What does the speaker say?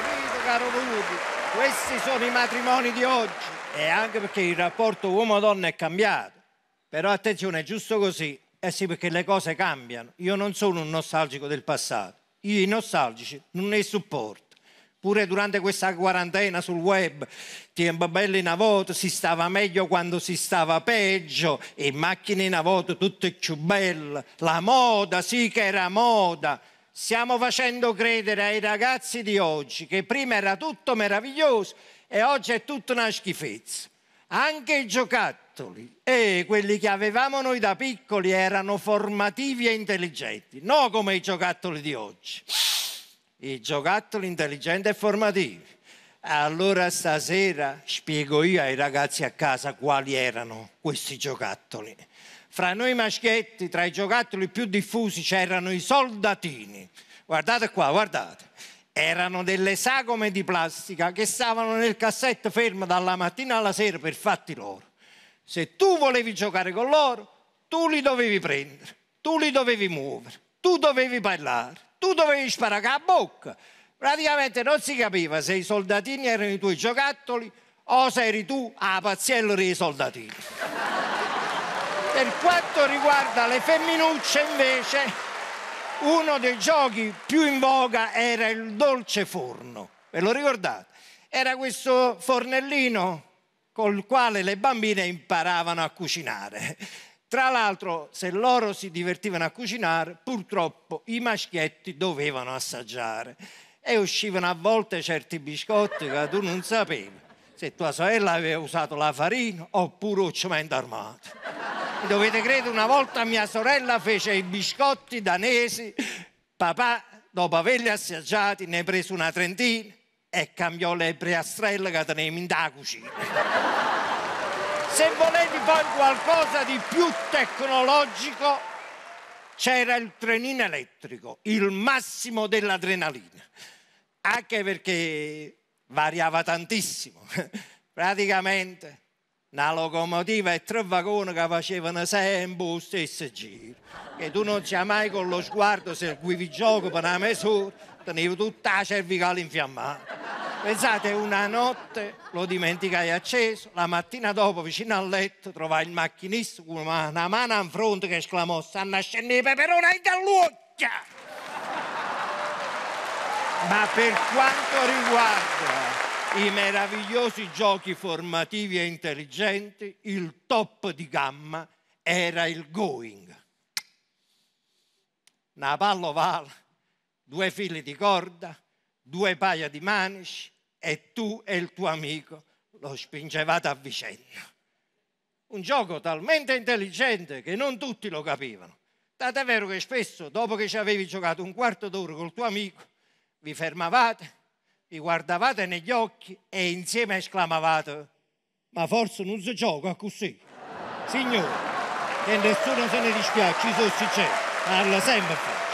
capito, caro Ludi? Questi sono i matrimoni di oggi. E anche perché il rapporto uomo-donna è cambiato. Però attenzione, è giusto così. Eh sì, perché le cose cambiano. Io non sono un nostalgico del passato. Io i nostalgici non ne supporto pure durante questa quarantena sul web, tempo bello in avoto, si stava meglio quando si stava peggio, e macchine in avoto tutte più bello. la moda sì che era moda, stiamo facendo credere ai ragazzi di oggi che prima era tutto meraviglioso e oggi è tutta una schifezza. Anche i giocattoli e quelli che avevamo noi da piccoli erano formativi e intelligenti, non come i giocattoli di oggi. I giocattoli intelligenti e formativi. Allora stasera spiego io ai ragazzi a casa quali erano questi giocattoli fra noi maschietti, tra i giocattoli più diffusi c'erano i soldatini. Guardate qua, guardate. Erano delle sagome di plastica che stavano nel cassetto fermo dalla mattina alla sera per fatti loro. Se tu volevi giocare con loro, tu li dovevi prendere, tu li dovevi muovere, tu dovevi parlare, tu dovevi sparare a bocca. Praticamente non si capiva se i soldatini erano i tuoi giocattoli o se eri tu a pazziello dei soldatini. Per quanto riguarda le femminucce invece, uno dei giochi più in voga era il dolce forno. Ve lo ricordate? Era questo fornellino col quale le bambine imparavano a cucinare. Tra l'altro, se loro si divertivano a cucinare, purtroppo i maschietti dovevano assaggiare e uscivano a volte certi biscotti che tu non sapevi se tua sorella aveva usato la farina oppure un cemento armato. Dovete credere, una volta mia sorella fece i biscotti danesi, papà, dopo averli assaggiati, ne prese una trentina e cambiò le preastrelle che tenevo in da cucina. Se volete fare qualcosa di più tecnologico, c'era il trenino elettrico, il massimo dell'adrenalina. Anche perché variava tantissimo. Praticamente una locomotiva e tre vagoni che facevano sempre lo stesso giro. Che tu non sia mai con lo sguardo, seguivi il gioco per una mesura, tenevi tutta la cervicale infiammata. Pensate, una notte lo dimenticai acceso, la mattina dopo vicino al letto trovai il macchinista con una mano in fronte che esclamò «Stanno scendendo i peperoni ai galluccia!» Ma per quanto riguarda i meravigliosi giochi formativi e intelligenti, il top di gamma era il going. Una palla ovale, due fili di corda, due paia di manici e tu e il tuo amico lo spingevate a vicenda. Un gioco talmente intelligente che non tutti lo capivano. Tant'è vero che spesso, dopo che ci avevi giocato un quarto d'ora col tuo amico, vi fermavate vi guardavate negli occhi e insieme esclamavate ma forse non si gioca così. Signore, che nessuno se ne dispiace, ci sono c'è, parla sempre. Fatto.